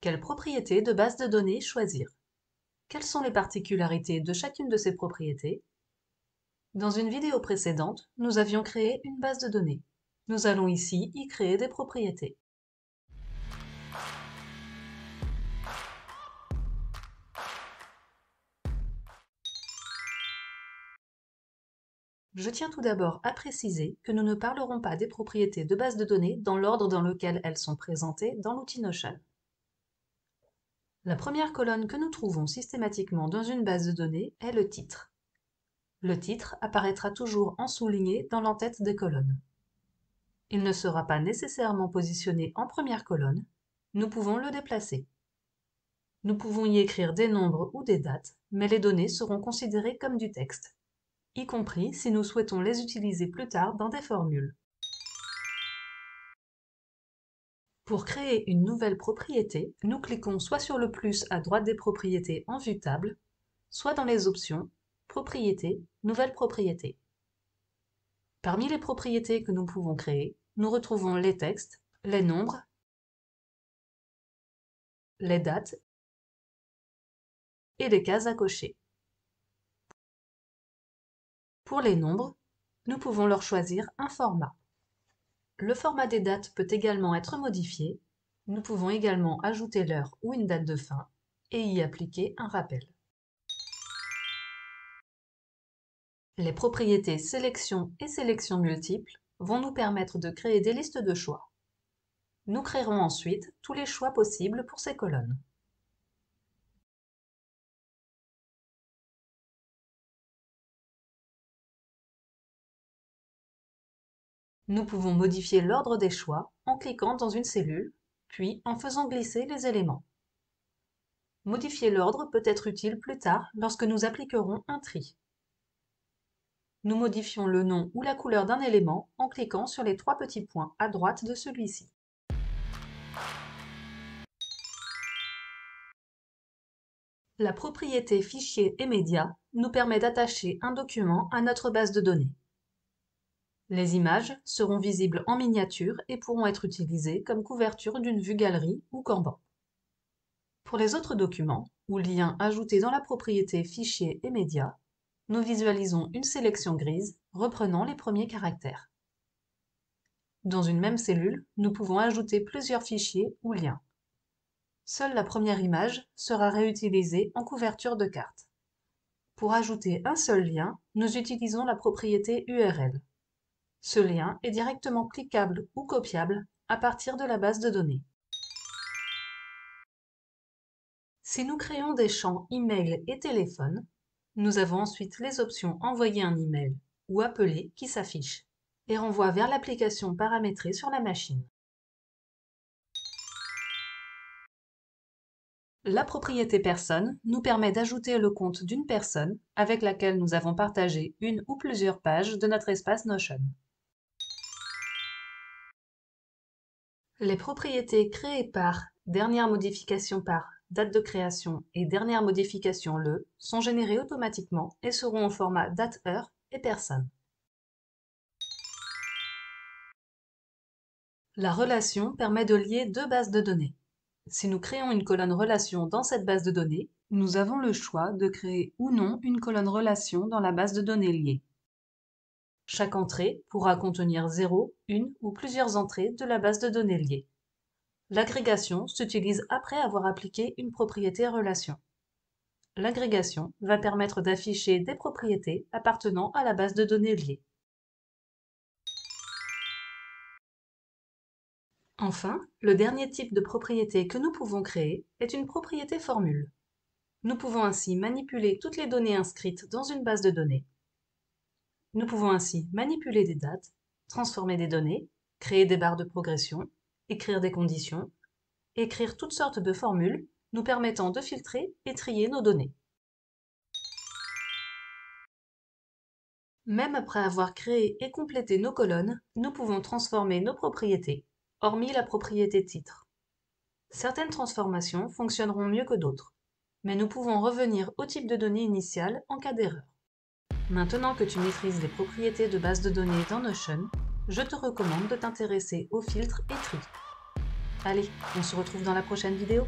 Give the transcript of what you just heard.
Quelles propriétés de base de données choisir Quelles sont les particularités de chacune de ces propriétés Dans une vidéo précédente, nous avions créé une base de données. Nous allons ici y créer des propriétés. Je tiens tout d'abord à préciser que nous ne parlerons pas des propriétés de base de données dans l'ordre dans lequel elles sont présentées dans l'outil Notion. La première colonne que nous trouvons systématiquement dans une base de données est le titre. Le titre apparaîtra toujours en souligné dans l'entête des colonnes. Il ne sera pas nécessairement positionné en première colonne, nous pouvons le déplacer. Nous pouvons y écrire des nombres ou des dates, mais les données seront considérées comme du texte, y compris si nous souhaitons les utiliser plus tard dans des formules. Pour créer une nouvelle propriété, nous cliquons soit sur le plus à droite des propriétés en vue table, soit dans les options Propriétés, Nouvelle propriété. Parmi les propriétés que nous pouvons créer, nous retrouvons les textes, les nombres, les dates et les cases à cocher. Pour les nombres, nous pouvons leur choisir un format. Le format des dates peut également être modifié, nous pouvons également ajouter l'heure ou une date de fin et y appliquer un rappel. Les propriétés sélection et sélection multiple vont nous permettre de créer des listes de choix. Nous créerons ensuite tous les choix possibles pour ces colonnes. Nous pouvons modifier l'ordre des choix en cliquant dans une cellule, puis en faisant glisser les éléments. Modifier l'ordre peut être utile plus tard lorsque nous appliquerons un tri. Nous modifions le nom ou la couleur d'un élément en cliquant sur les trois petits points à droite de celui-ci. La propriété Fichier et Média nous permet d'attacher un document à notre base de données. Les images seront visibles en miniature et pourront être utilisées comme couverture d'une vue galerie ou Kanban. Pour les autres documents ou liens ajoutés dans la propriété Fichier et Médias, nous visualisons une sélection grise reprenant les premiers caractères. Dans une même cellule, nous pouvons ajouter plusieurs fichiers ou liens. Seule la première image sera réutilisée en couverture de carte. Pour ajouter un seul lien, nous utilisons la propriété URL. Ce lien est directement cliquable ou copiable à partir de la base de données. Si nous créons des champs email et téléphone, nous avons ensuite les options envoyer un email ou appeler qui s'affichent et renvoient vers l'application paramétrée sur la machine. La propriété personne nous permet d'ajouter le compte d'une personne avec laquelle nous avons partagé une ou plusieurs pages de notre espace Notion. Les propriétés créées par, dernière modification par, date de création et dernière modification le sont générées automatiquement et seront en format date, heure et personne. La relation permet de lier deux bases de données. Si nous créons une colonne relation dans cette base de données, nous avons le choix de créer ou non une colonne relation dans la base de données liée. Chaque entrée pourra contenir 0, une ou plusieurs entrées de la base de données liée. L'agrégation s'utilise après avoir appliqué une propriété relation. L'agrégation va permettre d'afficher des propriétés appartenant à la base de données liée. Enfin, le dernier type de propriété que nous pouvons créer est une propriété formule. Nous pouvons ainsi manipuler toutes les données inscrites dans une base de données nous pouvons ainsi manipuler des dates, transformer des données, créer des barres de progression, écrire des conditions, écrire toutes sortes de formules nous permettant de filtrer et trier nos données. Même après avoir créé et complété nos colonnes, nous pouvons transformer nos propriétés, hormis la propriété titre. Certaines transformations fonctionneront mieux que d'autres, mais nous pouvons revenir au type de données initiales en cas d'erreur. Maintenant que tu maîtrises les propriétés de base de données dans Notion, je te recommande de t'intéresser aux filtres et tri. Allez, on se retrouve dans la prochaine vidéo